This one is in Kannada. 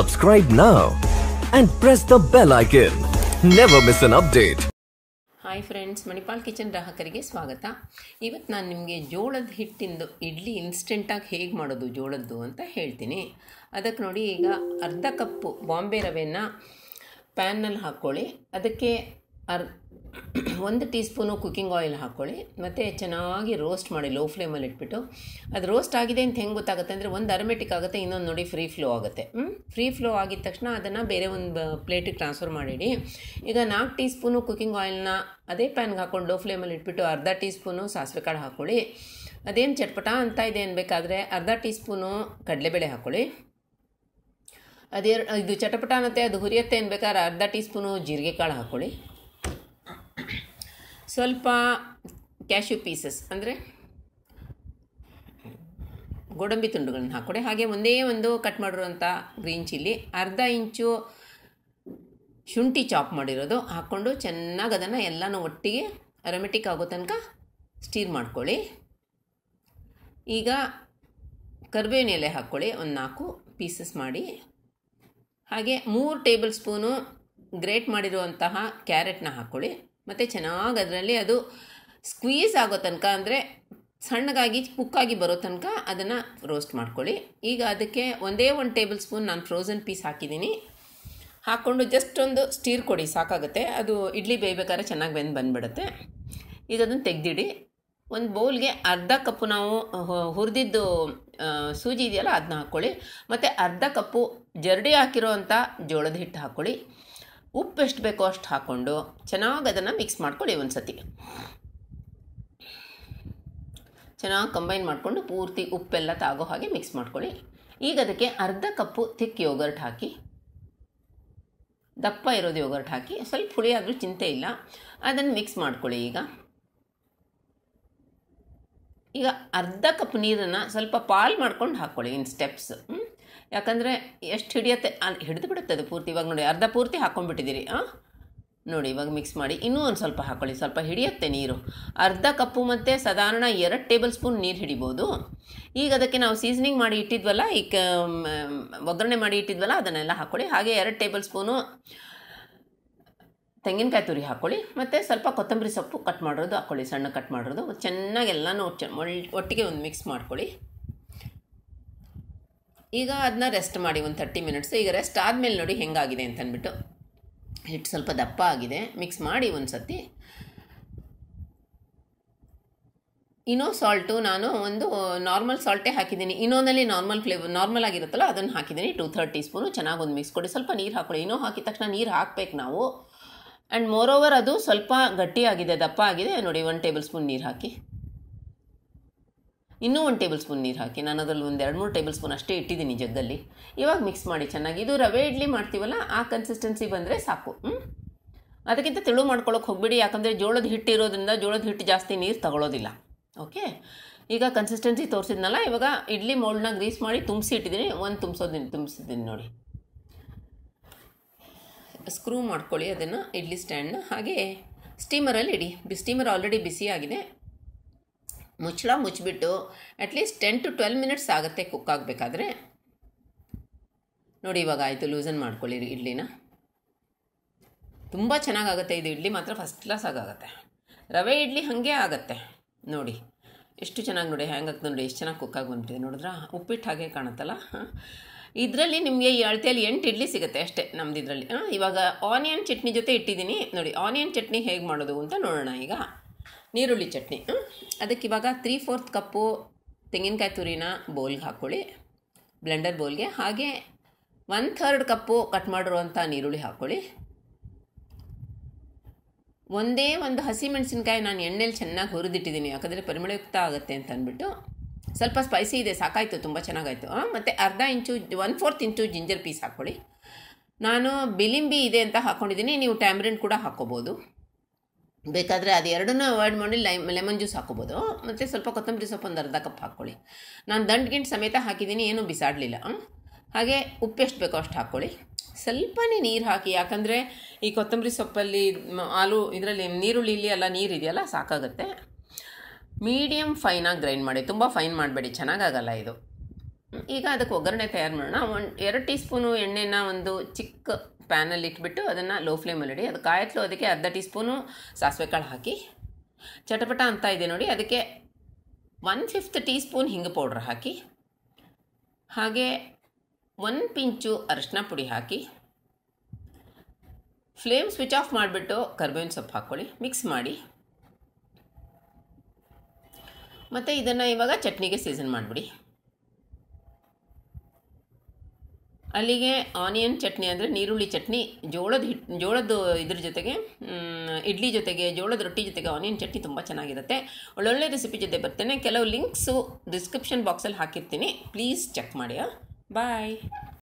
Subscribe now and press the bell icon. Never miss an update. Hi friends Manipal kitchen ಗ್ರಾಹಕರಿಗೆ ಸ್ವಾಗತ ಇವತ್ತು ನಾನು ನಿಮಗೆ ಜೋಳದ ಹಿಟ್ಟಿಂದು ಇಡ್ಲಿ ಇನ್ಸ್ಟೆಂಟಾಗಿ ಹೇಗೆ ಮಾಡೋದು ಜೋಳದ್ದು ಅಂತ ಹೇಳ್ತೀನಿ ಅದಕ್ಕೆ ನೋಡಿ ಈಗ ಅರ್ಧ ಕಪ್ಪು ಬಾಂಬೆ ರವೆಯನ್ನು ಪ್ಯಾನ್ನಲ್ಲಿ ಹಾಕ್ಕೊಳ್ಳಿ ಅದಕ್ಕೆ ಅರ್ ಒಂದು ಟೀ ಸ್ಪೂನು ಕುಕ್ಕಿಂಗ್ ಆಯಿಲ್ ಹಾಕ್ಕೊಳ್ಳಿ ಮತ್ತು ಚೆನ್ನಾಗಿ ರೋಸ್ಟ್ ಮಾಡಿ ಲೋ ಫ್ಲೇಮಲ್ಲಿ ಇಟ್ಬಿಟ್ಟು ಅದು ರೋಸ್ಟ್ ಆಗಿದೆ ಅಂತ ಹೆಂಗೆ ಗೊತ್ತಾಗುತ್ತೆ ಅಂದರೆ ಒಂದು ಅರಮೆಟಿಕ್ ಆಗುತ್ತೆ ಇನ್ನೊಂದು ನೋಡಿ ಫ್ರೀ ಫ್ಲೋ ಆಗುತ್ತೆ ಫ್ರೀ ಫ್ಲೋ ಆಗಿದ ತಕ್ಷಣ ಅದನ್ನು ಬೇರೆ ಒಂದು ಪ್ಲೇಟಿಗೆ ಟ್ರಾನ್ಸ್ಫರ್ ಮಾಡಿಡಿ ಈಗ ನಾಲ್ಕು ಟೀ ಸ್ಪೂನು ಕುಕ್ಕಿಂಗ್ ಆಯಿಲ್ನ ಅದೇ ಪ್ಯಾನ್ಗೆ ಹಾಕ್ಕೊಂಡು ಲೋ ಫ್ಲೇಮಲ್ಲಿ ಇಟ್ಬಿಟ್ಟು ಅರ್ಧ ಟೀ ಸ್ಪೂನು ಸಾಸಿವೆ ಕಾಳು ಹಾಕ್ಕೊಳ್ಳಿ ಅದೇನು ಚಟ್ಪಟ ಅಂತ ಇದೆ ಅನ್ಬೇಕಾದ್ರೆ ಅರ್ಧ ಟೀ ಸ್ಪೂನು ಕಡಲೆಬೇಳೆ ಹಾಕ್ಕೊಳ್ಳಿ ಅದೇ ಇದು ಚಟಪಟ ಅನ್ನತ್ತೆ ಅದು ಹುರಿಯತ್ತೆ ಅನ್ಬೇಕಾದ್ರೆ ಅರ್ಧ ಟೀ ಸ್ಪೂನು ಜೀರಿಗೆ ಕಾಳು ಹಾಕ್ಕೊಳ್ಳಿ ಸ್ವಲ್ಪ ಕ್ಯಾಶ್ಯೂ ಪೀಸಸ್ ಅಂದರೆ ಗೋಡಂಬಿ ತುಂಡುಗಳನ್ನ ಹಾಕ್ಕೊಡಿ ಹಾಗೆ ಒಂದೇ ಒಂದು ಕಟ್ ಮಾಡಿರುವಂಥ ಗ್ರೀನ್ ಚಿಲ್ಲಿ ಅರ್ಧ ಇಂಚು ಶುಂಠಿ ಚಾಪ್ ಮಾಡಿರೋದು ಹಾಕ್ಕೊಂಡು ಚೆನ್ನಾಗಿ ಅದನ್ನು ಎಲ್ಲನೂ ಒಟ್ಟಿಗೆ ಅರೋಮೆಟಿಕ್ ಆಗೋ ತನಕ ಸ್ಟೀರ್ ಮಾಡ್ಕೊಳ್ಳಿ ಈಗ ಕರಿಬೇವಿನ ಎಲೆ ಹಾಕ್ಕೊಳ್ಳಿ ಒಂದು ನಾಲ್ಕು ಪೀಸಸ್ ಮಾಡಿ ಹಾಗೆ ಮೂರು ಟೇಬಲ್ ಸ್ಪೂನು ಗ್ರೇಟ್ ಮಾಡಿರುವಂತಹ ಕ್ಯಾರೆಟ್ನ ಹಾಕ್ಕೊಳ್ಳಿ ಮತ್ತು ಚೆನ್ನಾಗಿ ಅದರಲ್ಲಿ ಅದು ಸ್ಕ್ವೀಸ್ ಆಗೋ ತನಕ ಅಂದರೆ ಸಣ್ಣಗಾಗಿ ಪುಕ್ಕಾಗಿ ಬರೋ ತನಕ ಅದನ್ನು ರೋಸ್ಟ್ ಮಾಡ್ಕೊಳ್ಳಿ ಈಗ ಅದಕ್ಕೆ ಒಂದೇ ಒಂದು ಟೇಬಲ್ ಸ್ಪೂನ್ ನಾನು ಫ್ರೋಝನ್ ಪೀಸ್ ಹಾಕಿದ್ದೀನಿ ಹಾಕ್ಕೊಂಡು ಜಸ್ಟ್ ಒಂದು ಸ್ಟೀರ್ ಕೊಡಿ ಸಾಕಾಗುತ್ತೆ ಅದು ಇಡ್ಲಿ ಬೇಯಬೇಕಾದ್ರೆ ಚೆನ್ನಾಗಿ ಬೆಂದು ಬಂದುಬಿಡುತ್ತೆ ಈಗ ಅದನ್ನು ತೆಗೆದಿಡಿ ಒಂದು ಬೌಲ್ಗೆ ಅರ್ಧ ಕಪ್ಪು ನಾವು ಹುರಿದಿದ್ದು ಸೂಜಿ ಇದೆಯಲ್ಲ ಅದನ್ನ ಹಾಕ್ಕೊಳ್ಳಿ ಮತ್ತು ಅರ್ಧ ಕಪ್ಪು ಜರಡಿ ಹಾಕಿರೋ ಅಂಥ ಜೋಳದ ಹಿಟ್ಟು ಹಾಕ್ಕೊಳ್ಳಿ ಉಪ್ಪು ಎಷ್ಟು ಬೇಕೋ ಅಷ್ಟು ಹಾಕ್ಕೊಂಡು ಚೆನ್ನಾಗಿ ಅದನ್ನು ಮಿಕ್ಸ್ ಮಾಡ್ಕೊಳ್ಳಿ ಒಂದು ಸತಿ ಚೆನ್ನಾಗಿ ಕಂಬೈನ್ ಮಾಡಿಕೊಂಡು ಪೂರ್ತಿ ಉಪ್ಪೆಲ್ಲ ತಾಗೋ ಹಾಗೆ ಮಿಕ್ಸ್ ಮಾಡ್ಕೊಳ್ಳಿ ಈಗ ಅದಕ್ಕೆ ಅರ್ಧ ಕಪ್ಪು ತಿಕ್ ಯೋಗರ್ಟ್ ಹಾಕಿ ದಪ್ಪ ಇರೋದು ಯೋಗರ್ಟ್ ಹಾಕಿ ಸ್ವಲ್ಪ ಹುಳಿ ಆದರೂ ಚಿಂತೆ ಇಲ್ಲ ಅದನ್ನು ಮಿಕ್ಸ್ ಮಾಡ್ಕೊಳ್ಳಿ ಈಗ ಈಗ ಅರ್ಧ ಕಪ್ ನೀರನ್ನು ಸ್ವಲ್ಪ ಪಾಲ್ ಮಾಡ್ಕೊಂಡು ಹಾಕ್ಕೊಳ್ಳಿ ಇನ್ನು ಸ್ಟೆಪ್ಸ್ ಯಾಕಂದರೆ ಎಷ್ಟು ಹಿಡಿಯುತ್ತೆ ಅಲ್ಲಿ ಹಿಡಿದು ಬಿಡುತ್ತೆ ಅದು ಪೂರ್ತಿ ಇವಾಗ ನೋಡಿ ಅರ್ಧ ಪೂರ್ತಿ ಹಾಕ್ಕೊಂಡ್ಬಿಟ್ಟಿದ್ದೀರಿ ಹಾಂ ನೋಡಿ ಇವಾಗ ಮಿಕ್ಸ್ ಮಾಡಿ ಇನ್ನೂ ಒಂದು ಸ್ವಲ್ಪ ಹಾಕ್ಕೊಳ್ಳಿ ಸ್ವಲ್ಪ ಹಿಡಿಯುತ್ತೆ ನೀರು ಅರ್ಧ ಕಪ್ಪು ಮತ್ತು ಸಾಧಾರಣ ಎರಡು ಟೇಬಲ್ ಸ್ಪೂನ್ ನೀರು ಹಿಡಿಬೋದು ಈಗ ಅದಕ್ಕೆ ನಾವು ಸೀಸನಿಂಗ್ ಮಾಡಿ ಇಟ್ಟಿದ್ವಲ್ಲ ಈ ಕ ಒಗ್ಗರಣೆ ಮಾಡಿ ಇಟ್ಟಿದ್ವಲ್ಲ ಅದನ್ನೆಲ್ಲ ಹಾಕ್ಕೊಳ್ಳಿ ಹಾಗೆ ಎರಡು ಟೇಬಲ್ ಸ್ಪೂನು ತೆಂಗಿನಕಾಯಿ ತುರಿ ಹಾಕ್ಕೊಳ್ಳಿ ಮತ್ತು ಸ್ವಲ್ಪ ಕೊತ್ತಂಬರಿ ಸೊಪ್ಪು ಕಟ್ ಮಾಡಿರೋದು ಹಾಕ್ಕೊಳ್ಳಿ ಸಣ್ಣ ಕಟ್ ಮಾಡಿರೋದು ಚೆನ್ನಾಗೆಲ್ಲನೂ ಒಟ್ಟಿಗೆ ಒಂದು ಮಿಕ್ಸ್ ಮಾಡ್ಕೊಳ್ಳಿ ಈಗ ಅದನ್ನ ರೆಸ್ಟ್ ಮಾಡಿ ಒಂದು ತರ್ಟಿ ಮಿನಿಟ್ಸ್ ಈಗ ರೆಸ್ಟ್ ಆದಮೇಲೆ ನೋಡಿ ಹೆಂಗಾಗಿದೆ ಅಂತ ಹಿಟ್ಟು ಸ್ವಲ್ಪ ದಪ್ಪ ಆಗಿದೆ ಮಿಕ್ಸ್ ಮಾಡಿ ಒಂದು ಸತಿ ಇನೋ ಸಾಲ್ಟು ನಾನು ಒಂದು ನಾರ್ಮಲ್ ಸಾಲ್ಟೇ ಹಾಕಿದ್ದೀನಿ ಇನೋನಲ್ಲಿ ನಾರ್ಮಲ್ ಫ್ಲೇವರ್ ನಾರ್ಮಲ್ ಆಗಿರುತ್ತಲ್ಲ ಅದನ್ನು ಹಾಕಿದ್ದೀನಿ ಟೂ ಥರ್ಡ್ ಟೀ ಸ್ಪೂನು ಚೆನ್ನಾಗಿ ಒಂದು ಮಿಕ್ಸ್ ಕೊಡಿ ಸ್ವಲ್ಪ ನೀರು ಹಾಕೊಳ್ಳಿ ಇನೋ ಹಾಕಿದ ತಕ್ಷಣ ನೀರು ಹಾಕಬೇಕು ನಾವು ಆ್ಯಂಡ್ ಮೋರ್ ಓವರ್ ಅದು ಸ್ವಲ್ಪ ಗಟ್ಟಿಯಾಗಿದೆ ದಪ್ಪ ಆಗಿದೆ ನೋಡಿ ಒನ್ ಟೇಬಲ್ ಸ್ಪೂನ್ ನೀರು ಹಾಕಿ ಇನ್ನೂ ಒಂದು ಟೇಬಲ್ ಸ್ಪೂನ್ ನೀರು ಹಾಕಿ ನಾನು ಅದರಲ್ಲಿ ಒಂದು ಎರಡು ಮೂರು ಟೇಬಲ್ ಸ್ಪೂನ್ ಅಷ್ಟೇ ಇಟ್ಟಿದ್ದೀನಿ ಜಗ್ಗಲ್ಲಿ ಇವಾಗ ಮಿಕ್ಸ್ ಮಾಡಿ ಚೆನ್ನಾಗಿ ಇದು ರವೆ ಇಡ್ಲಿ ಮಾಡ್ತೀವಲ್ಲ ಆ ಕನ್ಸಿಸ್ಟೆನ್ಸಿ ಬಂದರೆ ಸಾಕು ಹ್ಞೂ ಅದಕ್ಕಿಂತ ತೆಳು ಮಾಡ್ಕೊಳ್ಳೋಕೆ ಹೋಗಬೇಡಿ ಯಾಕಂದರೆ ಜೋಳದ ಹಿಟ್ಟು ಇರೋದ್ರಿಂದ ಜೋಳದ ಹಿಟ್ಟು ಜಾಸ್ತಿ ನೀರು ತಗೊಳ್ಳೋದಿಲ್ಲ ಓಕೆ ಈಗ ಕನ್ಸಿಸ್ಟೆನ್ಸಿ ತೋರಿಸಿದ್ನಲ್ಲ ಇವಾಗ ಇಡ್ಲಿ ಮೋಲ್ಡ್ನ ಗ್ರೀಸ್ ಮಾಡಿ ತುಂಬಿಸಿ ಇಟ್ಟಿದ್ದೀನಿ ಒಂದು ತುಂಬಿಸೋದಿನ ತುಂಬಿಸಿದ್ದೀನಿ ನೋಡಿ ಸ್ಕ್ರೂ ಮಾಡ್ಕೊಳ್ಳಿ ಅದನ್ನು ಇಡ್ಲಿ ಸ್ಟ್ಯಾಂಡ್ನ ಹಾಗೆ ಸ್ಟೀಮರಲ್ಲಿ ಇಡಿ ಬಿ ಸ್ಟೀಮರ್ ಆಲ್ರೆಡಿ ಬಿಸಿಯಾಗಿದೆ ಮುಚ್ಚಳ ಮುಚ್ಚಿಬಿಟ್ಟು at least ten to twelve minutes ಆಗುತ್ತೆ ಕುಕ್ ಆಗಬೇಕಾದ್ರೆ ನೋಡಿ ಇವಾಗ ಆಯಿತು ಲೂಸನ್ ಮಾಡ್ಕೊಳ್ಳಿ ಇಡ್ಲಿನ ತುಂಬ ಚೆನ್ನಾಗಾಗುತ್ತೆ ಇದು ಇಡ್ಲಿ ಮಾತ್ರ ಫಸ್ಟ್ ಕ್ಲಾಸ್ ಆಗುತ್ತೆ ರವೆ ಇಡ್ಲಿ ಹಾಗೆ ಆಗುತ್ತೆ ನೋಡಿ ಎಷ್ಟು ಚೆನ್ನಾಗಿ ನೋಡಿ ಹ್ಯಾಂಗಾಗ್ತದೆ ನೋಡಿ ಎಷ್ಟು ಚೆನ್ನಾಗಿ ಕುಕ್ ಆಗಿ ಬಂದ್ಬಿಟ್ಟಿದೆ ನೋಡಿದ್ರಾ ಉಪ್ಪಿಟ್ಟು ಹಾಗೆ ಕಾಣುತ್ತಲ್ಲ ಇದರಲ್ಲಿ ನಿಮಗೆ ಈ ಅಳತೆಯಲ್ಲಿ ಎಂಟು ಇಡ್ಲಿ ಸಿಗುತ್ತೆ ಅಷ್ಟೇ ನಮ್ದು ಇದರಲ್ಲಿ ಇವಾಗ ಆನಿಯನ್ ಚಟ್ನಿ ಜೊತೆ ಇಟ್ಟಿದ್ದೀನಿ ನೋಡಿ ಆನಿಯನ್ ಚಟ್ನಿ ಹೇಗೆ ಮಾಡೋದು ಅಂತ ನೋಡೋಣ ಈಗ ನೀರುಳ್ಳಿ ಚಟ್ನಿ ಅದಕ್ಕೆ ಇವಾಗ ತ್ರೀ ಫೋರ್ತ್ ಕಪ್ಪು ತೆಂಗಿನಕಾಯಿ ತುರಿನ ಬೌಲ್ಗೆ ಹಾಕ್ಕೊಳ್ಳಿ ಬ್ಲೆಂಡರ್ ಬೌಲ್ಗೆ ಹಾಗೆ ಒನ್ ಥರ್ಡ್ ಕಪ್ಪು ಕಟ್ ಮಾಡಿರುವಂಥ ನೀರುಳ್ಳಿ ಹಾಕ್ಕೊಳ್ಳಿ ಒಂದೇ ಒಂದು ಹಸಿ ಮೆಣಸಿನ್ಕಾಯಿ ನಾನು ಎಣ್ಣೆಲಿ ಚೆನ್ನಾಗಿ ಹುರಿದಿಟ್ಟಿದ್ದೀನಿ ಯಾಕಂದರೆ ಪರಿಮಳಯುಕ್ತ ಆಗುತ್ತೆ ಅಂತ ಅಂದ್ಬಿಟ್ಟು ಸ್ವಲ್ಪ ಸ್ಪೈಸಿ ಇದೆ ಸಾಕಾಯಿತು ತುಂಬ ಚೆನ್ನಾಗಾಯಿತು ಮತ್ತು ಅರ್ಧ ಇಂಚು ಒನ್ ಫೋರ್ತ್ ಇಂಚು ಜಿಂಜರ್ ಪೀಸ್ ಹಾಕ್ಕೊಳ್ಳಿ ನಾನು ಬಿಲಿಂಬಿ ಇದೆ ಅಂತ ಹಾಕ್ಕೊಂಡಿದ್ದೀನಿ ನೀವು ಟ್ಯಾಮ್ರಿನ್ ಕೂಡ ಹಾಕ್ಕೋಬೋದು ಬೇಕಾದರೆ ಅದು ಎರಡನ್ನೂ ಅವಾಯ್ಡ್ ಮಾಡಿ ಲೈಮ್ ಲೆಮನ್ ಜ್ಯೂಸ್ ಹಾಕೋಬೋದು ಮತ್ತು ಸ್ವಲ್ಪ ಕೊತ್ತಂಬರಿ ಸೊಪ್ಪು ಒಂದು ಅರ್ಧ ಕಪ್ ಹಾಕ್ಕೊಳ್ಳಿ ನಾನು ಗಿಂಟು ಸಮೇತ ಹಾಕಿದ್ದೀನಿ ಏನೂ ಬಿಸಾಡಲಿಲ್ಲ ಹಾಗೆ ಉಪ್ಪೆಷ್ಟು ಬೇಕೋ ಅಷ್ಟು ಹಾಕ್ಕೊಳ್ಳಿ ಸ್ವಲ್ಪನೇ ನೀರು ಹಾಕಿ ಯಾಕಂದರೆ ಈ ಕೊತ್ತಂಬರಿ ಸೊಪ್ಪಲ್ಲಿ ಆಲೂ ಇದರಲ್ಲಿ ನೀರುಳ್ಳಿಲಿ ಎಲ್ಲ ಇದೆಯಲ್ಲ ಸಾಕಾಗುತ್ತೆ ಮೀಡಿಯಮ್ ಫೈನಾಗಿ ಗ್ರೈಂಡ್ ಮಾಡಿ ತುಂಬ ಫೈನ್ ಮಾಡಬೇಡಿ ಚೆನ್ನಾಗಾಗಲ್ಲ ಇದು ಈಗ ಅದಕ್ಕೆ ಒಗ್ಗರಣೆ ತಯಾರು ಮಾಡೋಣ ಒಂದು ಎರಡು ಟೀ ಸ್ಪೂನು ಎಣ್ಣೆನ ಒಂದು ಚಿಕ್ಕ ಪ್ಯಾನಲ್ಲಿ ಇಟ್ಬಿಟ್ಟು ಅದನ್ನು ಲೋ ಫ್ಲೇಮಲ್ಲಿ ಇಡಿ ಅದು ಕಾಯತ್ಲು ಅದಕ್ಕೆ ಅರ್ಧ ಟೀ ಸ್ಪೂನು ಸಾಸಿವೆ ಕಾಳು ಹಾಕಿ ಚಟಪಟ ಅಂತ ಇದೆ ನೋಡಿ ಅದಕ್ಕೆ ಒನ್ ಫಿಫ್ತ್ ಟೀ ಸ್ಪೂನ್ ಹಿಂಗೆ ಪೌಡ್ರ್ ಹಾಕಿ ಹಾಗೆ ಒನ್ ಪಿಂಚು ಅರಶಿನ ಪುಡಿ ಹಾಕಿ ಫ್ಲೇಮ್ ಸ್ವಿಚ್ ಆಫ್ ಮಾಡಿಬಿಟ್ಟು ಕರ್ಬೇವಿನ ಸೊಪ್ಪು ಹಾಕ್ಕೊಳ್ಳಿ ಮಿಕ್ಸ್ ಮಾಡಿ ಮತ್ತು ಇದನ್ನು ಇವಾಗ ಚಟ್ನಿಗೆ ಸೀಸನ್ ಮಾಡಿಬಿಡಿ ಅಲ್ಲಿಗೆ ಆನಿಯನ್ ಚಟ್ನಿ ಅಂದರೆ ನೀರುಳ್ಳಿ ಚಟ್ನಿ ಜೋಳದ ಹಿಟ್ ಜೋಳದ ಇದ್ರ ಜೊತೆಗೆ ಇಡ್ಲಿ ಜೊತೆಗೆ ಜೋಳದ ರೊಟ್ಟಿ ಜೊತೆಗೆ ಆನಿಯನ್ ಚಟ್ನಿ ತುಂಬ ಚೆನ್ನಾಗಿರುತ್ತೆ ಒಳ್ಳೊಳ್ಳೆ ರೆಸಿಪಿ ಜೊತೆ ಬರ್ತೇನೆ ಕೆಲವು ಲಿಂಕ್ಸು ಡಿಸ್ಕ್ರಿಪ್ಷನ್ ಬಾಕ್ಸಲ್ಲಿ ಹಾಕಿರ್ತೀನಿ ಪ್ಲೀಸ್ ಚೆಕ್ ಮಾಡಿ ಬಾಯ್